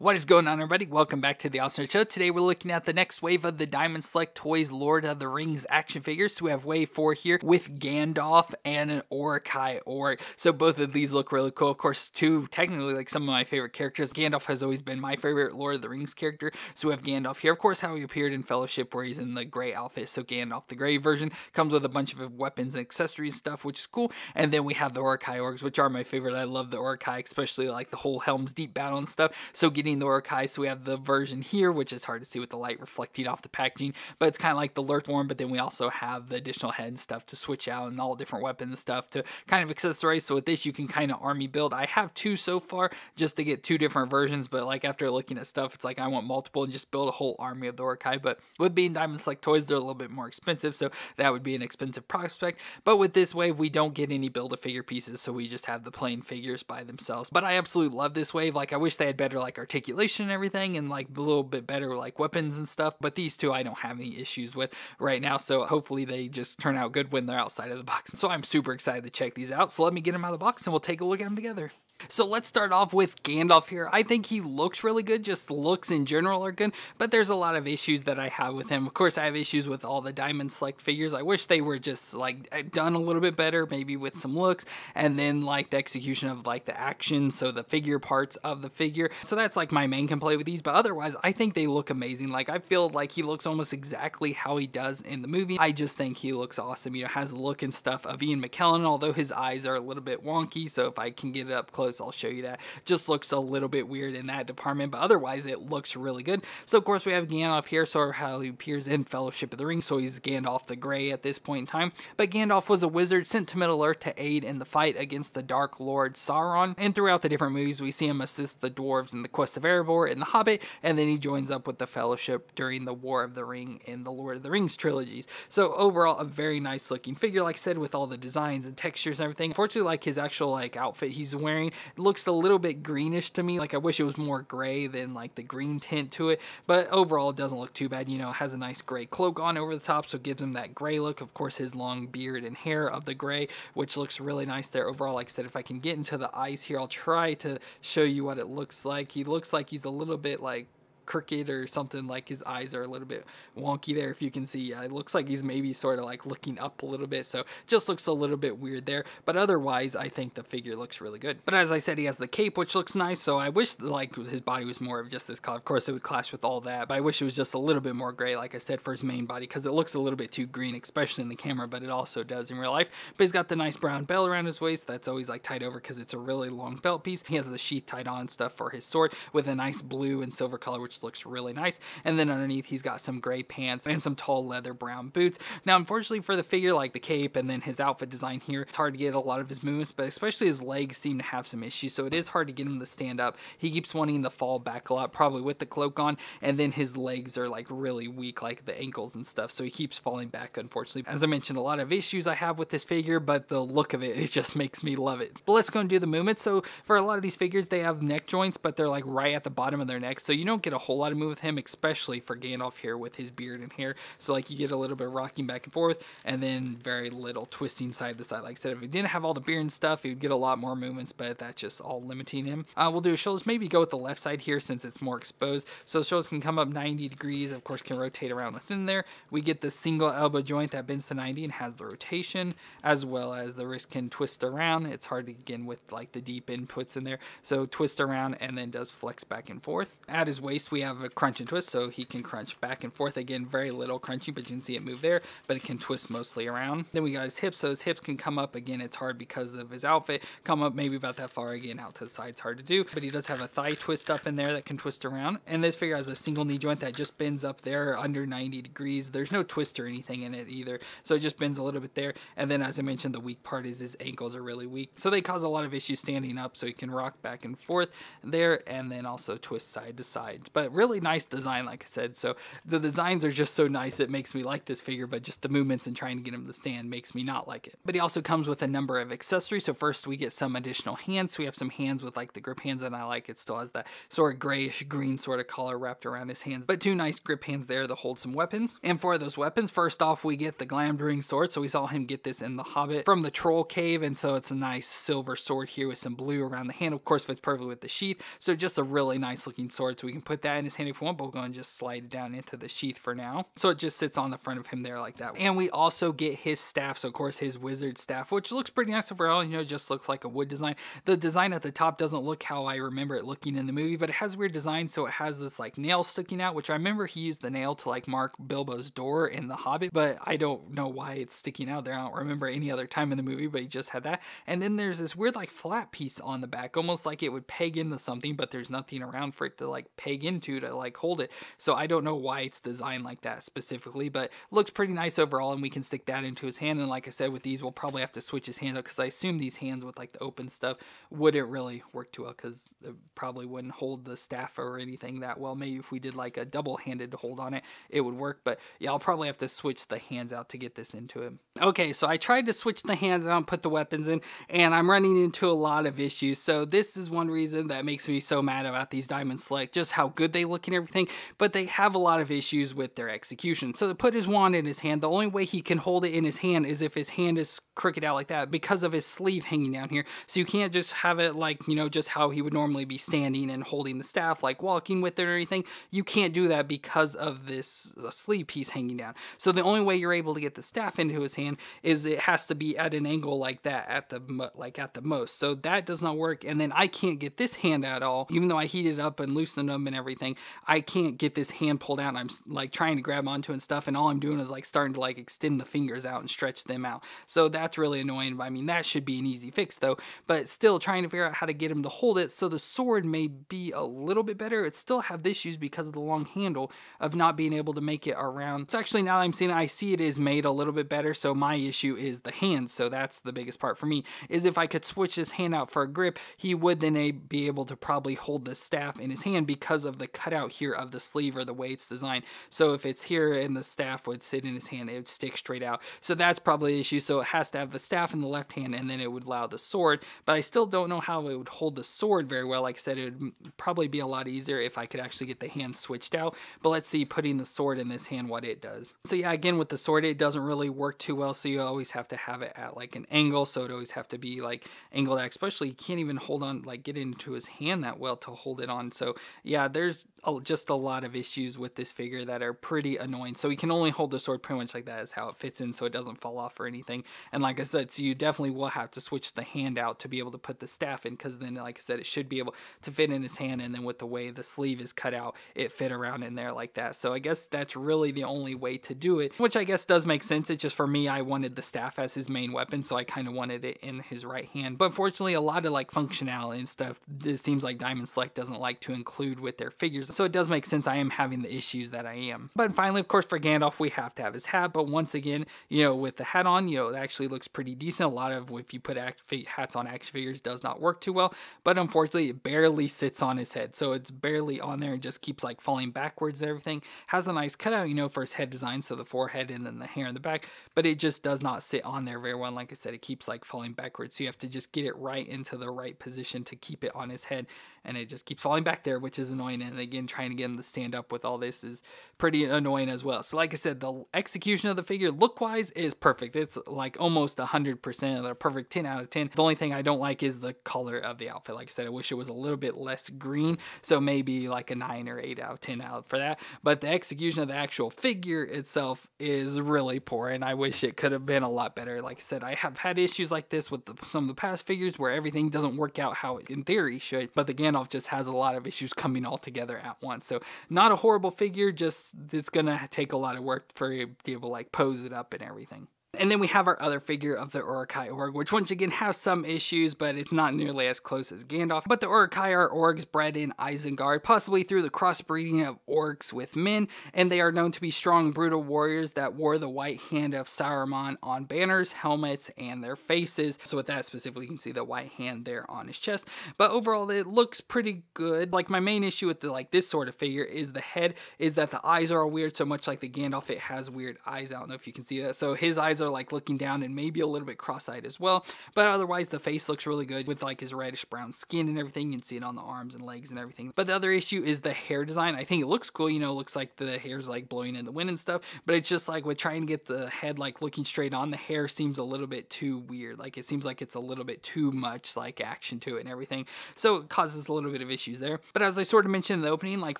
What is going on everybody? Welcome back to the Awesome Show. Today we're looking at the next wave of the Diamond Select Toys Lord of the Rings action figures. So we have wave 4 here with Gandalf and an Orakai Orc. So both of these look really cool. Of course, two technically like some of my favorite characters. Gandalf has always been my favorite Lord of the Rings character. So we have Gandalf here. Of course, how he appeared in Fellowship where he's in the gray outfit. So Gandalf the gray version comes with a bunch of weapons and accessories stuff, which is cool. And then we have the Orakai Orcs, which are my favorite. I love the Orakai, especially like the whole Helm's Deep battle and stuff. So getting the Urukai, so we have the version here, which is hard to see with the light reflecting off the packaging, but it's kind of like the Lurk Lurkworm, but then we also have the additional head stuff to switch out and all different weapons stuff to kind of accessorize. So with this, you can kind of army build. I have two so far just to get two different versions, but like after looking at stuff, it's like I want multiple and just build a whole army of the Urukai. But with being Diamond Select toys, they're a little bit more expensive, so that would be an expensive prospect. But with this wave, we don't get any build-a-figure pieces, so we just have the plain figures by themselves. But I absolutely love this wave. Like I wish they had better like articulation articulation and everything and like a little bit better like weapons and stuff but these two i don't have any issues with right now so hopefully they just turn out good when they're outside of the box so i'm super excited to check these out so let me get them out of the box and we'll take a look at them together so let's start off with Gandalf here. I think he looks really good, just looks in general are good, but there's a lot of issues that I have with him. Of course, I have issues with all the Diamond Select figures. I wish they were just like uh, done a little bit better, maybe with some looks, and then like the execution of like the action, so the figure parts of the figure. So that's like my main complaint with these, but otherwise, I think they look amazing. Like I feel like he looks almost exactly how he does in the movie. I just think he looks awesome. You know, has the look and stuff of Ian McKellen, although his eyes are a little bit wonky, so if I can get it up close, I'll show you that. Just looks a little bit weird in that department, but otherwise it looks really good. So of course we have Gandalf here, sort of how he appears in Fellowship of the Ring, so he's Gandalf the Grey at this point in time. But Gandalf was a wizard sent to Middle-earth to aid in the fight against the Dark Lord Sauron, and throughout the different movies we see him assist the dwarves in the Quest of Erebor in The Hobbit, and then he joins up with the Fellowship during the War of the Ring in the Lord of the Rings trilogies. So overall, a very nice looking figure, like I said, with all the designs and textures and everything. Unfortunately, like his actual like outfit he's wearing it looks a little bit greenish to me. Like I wish it was more gray than like the green tint to it. But overall, it doesn't look too bad. You know, it has a nice gray cloak on over the top, so it gives him that gray look. Of course, his long beard and hair of the gray, which looks really nice there overall. Like I said, if I can get into the eyes here, I'll try to show you what it looks like. He looks like he's a little bit like crooked or something. Like his eyes are a little bit wonky there, if you can see. it looks like he's maybe sort of like looking up a little bit. So just looks a little bit weird there. But otherwise, I think the figure looks really good. But as I said, he has the cape, which looks nice. So I wish like his body was more of just this color. Of course, it would clash with all that. But I wish it was just a little bit more gray, like I said, for his main body, because it looks a little bit too green, especially in the camera, but it also does in real life. But he's got the nice brown belt around his waist that's always like tied over because it's a really long belt piece. He has the sheath tied on and stuff for his sword with a nice blue and silver color, which looks really nice. And then underneath, he's got some gray pants and some tall leather brown boots. Now, unfortunately for the figure, like the cape and then his outfit design here, it's hard to get a lot of his movements, but especially his legs seem to have some issues. So it is hard to get him to stand up. He keeps wanting to fall back a lot, probably with the cloak on. And then his legs are like really weak, like the ankles and stuff. So he keeps falling back, unfortunately. As I mentioned, a lot of issues I have with this figure, but the look of it, it just makes me love it. But let's go and do the movements. So for a lot of these figures, they have neck joints, but they're like right at the bottom of their neck. So you don't get a whole whole lot of move with him, especially for Gandalf here with his beard and hair. So like you get a little bit of rocking back and forth and then very little twisting side to side. Like I said, if he didn't have all the beard and stuff, he would get a lot more movements, but that's just all limiting him. Uh, we'll do his shoulders, maybe go with the left side here since it's more exposed. So shoulders can come up 90 degrees, of course can rotate around within there. We get the single elbow joint that bends to 90 and has the rotation as well as the wrist can twist around. It's hard to get with like the deep inputs in there. So twist around and then does flex back and forth. At his waist, we have a crunch and twist, so he can crunch back and forth. Again, very little crunching, but you can see it move there, but it can twist mostly around. Then we got his hips, so his hips can come up. Again, it's hard because of his outfit. Come up maybe about that far again, out to the side, it's hard to do. But he does have a thigh twist up in there that can twist around. And this figure has a single knee joint that just bends up there under 90 degrees. There's no twist or anything in it either, so it just bends a little bit there. And then as I mentioned, the weak part is his ankles are really weak. So they cause a lot of issues standing up, so he can rock back and forth there and then also twist side to side. But but really nice design, like I said. So the designs are just so nice, it makes me like this figure, but just the movements and trying to get him to stand makes me not like it. But he also comes with a number of accessories. So first we get some additional hands. So we have some hands with like the grip hands and I like it still has that sort of grayish green sort of color wrapped around his hands, but two nice grip hands there to hold some weapons. And for those weapons, first off, we get the Glamdring sword. So we saw him get this in The Hobbit from the Troll Cave. And so it's a nice silver sword here with some blue around the hand. Of course, fits perfectly with the sheath. So just a really nice looking sword. So we can put that that in his hand if we want, but we're going to just slide it down into the sheath for now. So it just sits on the front of him there like that. And we also get his staff, so of course his wizard staff, which looks pretty nice overall, you know, just looks like a wood design. The design at the top doesn't look how I remember it looking in the movie, but it has weird design, so it has this like nail sticking out, which I remember he used the nail to like mark Bilbo's door in The Hobbit, but I don't know why it's sticking out there. I don't remember any other time in the movie, but he just had that. And then there's this weird like flat piece on the back, almost like it would peg into something, but there's nothing around for it to like peg into into to like hold it. So I don't know why it's designed like that specifically, but looks pretty nice overall and we can stick that into his hand. And like I said, with these, we'll probably have to switch his hand up because I assume these hands with like the open stuff wouldn't really work too well because it probably wouldn't hold the staff or anything that well. Maybe if we did like a double handed hold on it, it would work. But yeah, I'll probably have to switch the hands out to get this into him. Okay, so I tried to switch the hands out and put the weapons in and I'm running into a lot of issues. So this is one reason that makes me so mad about these Diamond Select, just how good good they look and everything, but they have a lot of issues with their execution. So to put his wand in his hand, the only way he can hold it in his hand is if his hand is crooked out like that because of his sleeve hanging down here. So you can't just have it like, you know, just how he would normally be standing and holding the staff, like walking with it or anything. You can't do that because of this uh, sleeve piece hanging down. So the only way you're able to get the staff into his hand is it has to be at an angle like that at the like at the most. So that does not work. And then I can't get this hand at all, even though I heat it up and loosen them and everything everything. I can't get this hand pulled out. I'm like trying to grab onto and stuff, and all I'm doing is like starting to like extend the fingers out and stretch them out. So that's really annoying. I mean, that should be an easy fix though. But still trying to figure out how to get him to hold it so the sword may be a little bit better. It still have issues because of the long handle of not being able to make it around. So actually now I'm seeing it, I see it is made a little bit better. So my issue is the hands. So that's the biggest part for me is if I could switch this hand out for a grip, he would then be able to probably hold the staff in his hand because of the cutout here of the sleeve or the way it's designed. So if it's here and the staff would sit in his hand, it would stick straight out. So that's probably the issue. So it has to have the staff in the left hand and then it would allow the sword. But I still don't know how it would hold the sword very well. Like I said, it would probably be a lot easier if I could actually get the hand switched out. But let's see putting the sword in this hand what it does. So yeah, again with the sword, it doesn't really work too well. So you always have to have it at like an angle. So it always have to be like angled at, especially you can't even hold on, like get into his hand that well to hold it on. So yeah, there's just a lot of issues with this figure that are pretty annoying. So he can only hold the sword pretty much like that is how it fits in so it doesn't fall off or anything. And like I said, so you definitely will have to switch the hand out to be able to put the staff in because then, like I said, it should be able to fit in his hand. And then with the way the sleeve is cut out, it fit around in there like that. So I guess that's really the only way to do it, which I guess does make sense. It's just for me, I wanted the staff as his main weapon. So I kind of wanted it in his right hand. But fortunately, a lot of like functionality and stuff, it seems like Diamond Select doesn't like to include with their figure figures, so it does make sense I am having the issues that I am. But finally, of course, for Gandalf, we have to have his hat, but once again, you know, with the hat on, you know, it actually looks pretty decent. A lot of, if you put hats on action figures, does not work too well, but unfortunately, it barely sits on his head, so it's barely on there and just keeps like falling backwards and everything. Has a nice cutout, you know, for his head design, so the forehead and then the hair in the back, but it just does not sit on there very well. like I said, it keeps like falling backwards, so you have to just get it right into the right position to keep it on his head, and it just keeps falling back there, which is annoying and again trying to get him to stand up with all this is pretty annoying as well so like i said the execution of the figure look wise is perfect it's like almost 100% a perfect 10 out of 10 the only thing i don't like is the color of the outfit like i said i wish it was a little bit less green so maybe like a 9 or 8 out of 10 out for that but the execution of the actual figure itself is really poor and i wish it could have been a lot better like i said i have had issues like this with the, some of the past figures where everything doesn't work out how it in theory should but the Ganoff just has a lot of issues coming all together together at once. So not a horrible figure, just it's gonna take a lot of work for you to be able to like pose it up and everything. And then we have our other figure of the Urukai org, which once again has some issues, but it's not nearly as close as Gandalf. But the Urukai are orgs bred in Isengard, possibly through the crossbreeding of orcs with men, and they are known to be strong, brutal warriors that wore the white hand of Sauron on banners, helmets, and their faces. So with that specifically, you can see the white hand there on his chest. But overall, it looks pretty good. Like my main issue with the, like this sort of figure is the head, is that the eyes are weird. So much like the Gandalf, it has weird eyes. I don't know if you can see that. So his eyes are like looking down and maybe a little bit cross-eyed as well. But otherwise, the face looks really good with like his reddish brown skin and everything. You can see it on the arms and legs and everything. But the other issue is the hair design. I think it looks cool. You know, looks like the hair's like blowing in the wind and stuff. But it's just like with trying to get the head like looking straight on, the hair seems a little bit too weird. Like it seems like it's a little bit too much like action to it and everything. So it causes a little bit of issues there. But as I sort of mentioned in the opening, like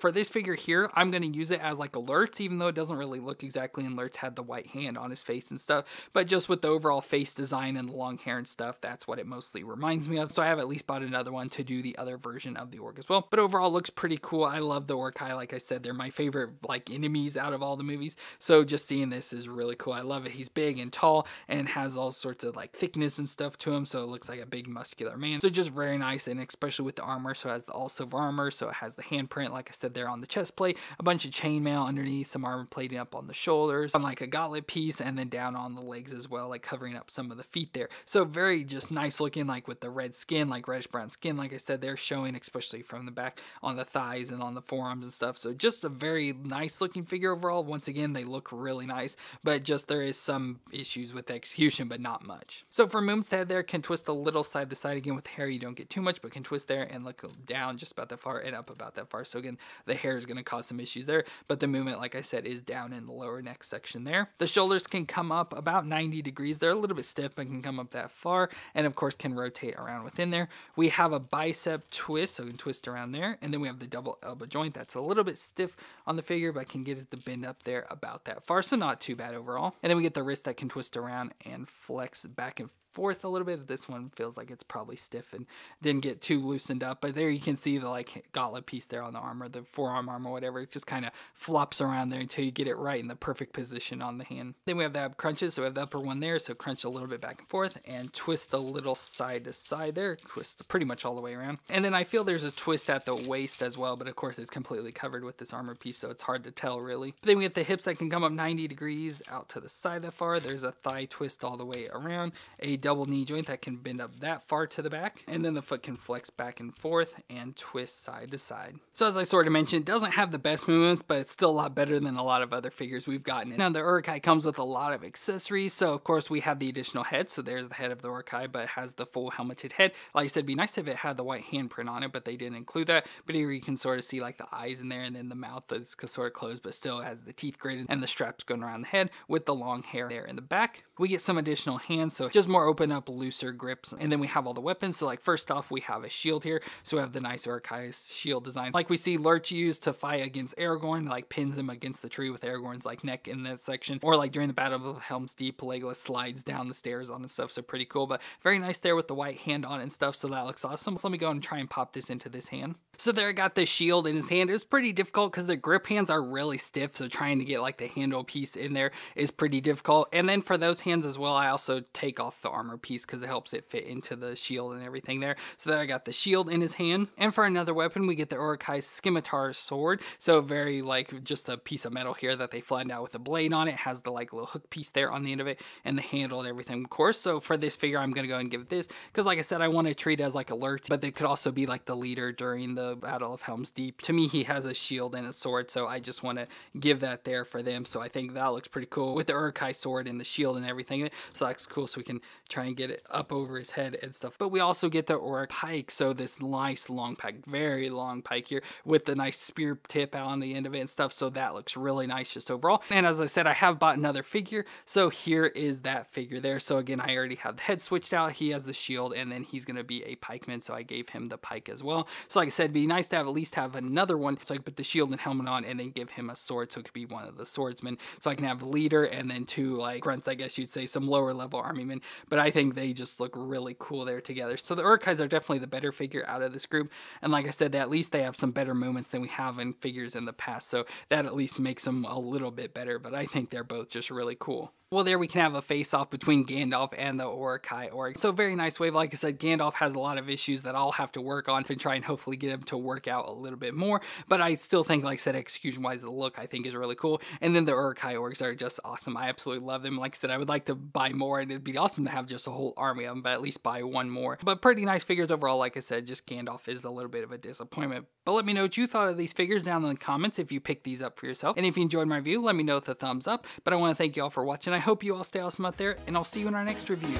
for this figure here, I'm going to use it as like alerts, even though it doesn't really look exactly. And alerts had the white hand on his face and stuff but just with the overall face design and the long hair and stuff, that's what it mostly reminds me of. So I have at least bought another one to do the other version of the orc as well. But overall, looks pretty cool. I love the orc high. Like I said, they're my favorite like enemies out of all the movies. So just seeing this is really cool. I love it. He's big and tall and has all sorts of like thickness and stuff to him. So it looks like a big muscular man. So just very nice. And especially with the armor. So it has the all silver armor. So it has the handprint, like I said, there on the chest plate, a bunch of chainmail underneath, some armor plating up on the shoulders, on like a gauntlet piece, and then down on the the legs as well, like covering up some of the feet there. So very just nice looking, like with the red skin, like reddish brown skin, like I said, they're showing, especially from the back on the thighs and on the forearms and stuff. So just a very nice looking figure overall. Once again, they look really nice, but just there is some issues with execution, but not much. So for Moomstead there, can twist a little side to side again with hair. You don't get too much, but can twist there and look down just about that far and up about that far. So again, the hair is going to cause some issues there, but the movement, like I said, is down in the lower neck section there. The shoulders can come up about about 90 degrees. They're a little bit stiff, but can come up that far. And of course can rotate around within there. We have a bicep twist, so we can twist around there. And then we have the double elbow joint. That's a little bit stiff on the figure, but can get it to bend up there about that far. So not too bad overall. And then we get the wrist that can twist around and flex back and forth a little bit. This one feels like it's probably stiff and didn't get too loosened up. But there you can see the like gauntlet piece there on the armor, the forearm arm or whatever. It just kind of flops around there until you get it right in the perfect position on the hand. Then we have the crunches. So we have the upper one there. So crunch a little bit back and forth and twist a little side to side there. Twist pretty much all the way around. And then I feel there's a twist at the waist as well. But of course it's completely covered with this armor piece. So it's hard to tell really. But then we get the hips that can come up 90 degrees out to the side that far. There's a thigh twist all the way around. A double knee joint that can bend up that far to the back, and then the foot can flex back and forth and twist side to side. So as I sort of mentioned, it doesn't have the best movements, but it's still a lot better than a lot of other figures we've gotten. Now the Urukai comes with a lot of accessories, so of course we have the additional head, so there's the head of the Urukai, but it has the full helmeted head. Like I said, be nice if it had the white handprint on it, but they didn't include that, but here you can sort of see like the eyes in there, and then the mouth is sort of closed, but still has the teeth grating and the straps going around the head with the long hair there in the back. We get some additional hands, so just more open up looser grips. And then we have all the weapons. So like first off, we have a shield here. So we have the nice Urukai's shield design. Like we see Lurch use to fight against Aragorn, like pins him against the tree with Aragorn's like neck in that section. Or like during the Battle of Helm's Deep, Legolas slides down the stairs on and stuff. So pretty cool, but very nice there with the white hand on and stuff. So that looks awesome. So let me go and try and pop this into this hand. So there I got the shield in his hand. It was pretty difficult because the grip hands are really stiff, so trying to get like the handle piece in there is pretty difficult. And then for those hands as well, I also take off the armor piece because it helps it fit into the shield and everything there. So there I got the shield in his hand. And for another weapon, we get the Urukai's scimitar sword. So very like just a piece of metal here that they flattened out with a blade on. It has the like little hook piece there on the end of it and the handle and everything, of course. So for this figure, I'm going to go and give it this because like I said, I want to treat it as like alert, but they could also be like the leader during the Battle of Helm's Deep. To me, he has a shield and a sword, so I just want to give that there for them. So I think that looks pretty cool with the Urkai sword and the shield and everything. So that's cool. So we can try and get it up over his head and stuff. But we also get the Auric pike. So this nice long pike, very long pike here with the nice spear tip out on the end of it and stuff. So that looks really nice just overall. And as I said, I have bought another figure. So here is that figure there. So again, I already have the head switched out. He has the shield and then he's going to be a pikeman. So I gave him the pike as well. So like I said, be nice to have at least have another one so I can put the shield and helmet on and then give him a sword so it could be one of the swordsmen. So I can have a leader and then two like grunts, I guess you'd say, some lower level army men. But I think they just look really cool there together. So the Urkais are definitely the better figure out of this group. And like I said, at least they have some better movements than we have in figures in the past. So that at least makes them a little bit better. But I think they're both just really cool. Well, there we can have a face off between Gandalf and the Orakai Orc. So, very nice wave. Like I said, Gandalf has a lot of issues that I'll have to work on and try and hopefully get him to work out a little bit more. But I still think, like I said, execution wise, the look I think is really cool. And then the Urukai Orcs are just awesome. I absolutely love them. Like I said, I would like to buy more, and it'd be awesome to have just a whole army of them, but at least buy one more. But pretty nice figures overall. Like I said, just Gandalf is a little bit of a disappointment, but let me know what you thought of these figures down in the comments if you picked these up for yourself. And if you enjoyed my review, let me know with a thumbs up. But I want to thank you all for watching. I hope you all stay awesome out there, and I'll see you in our next review.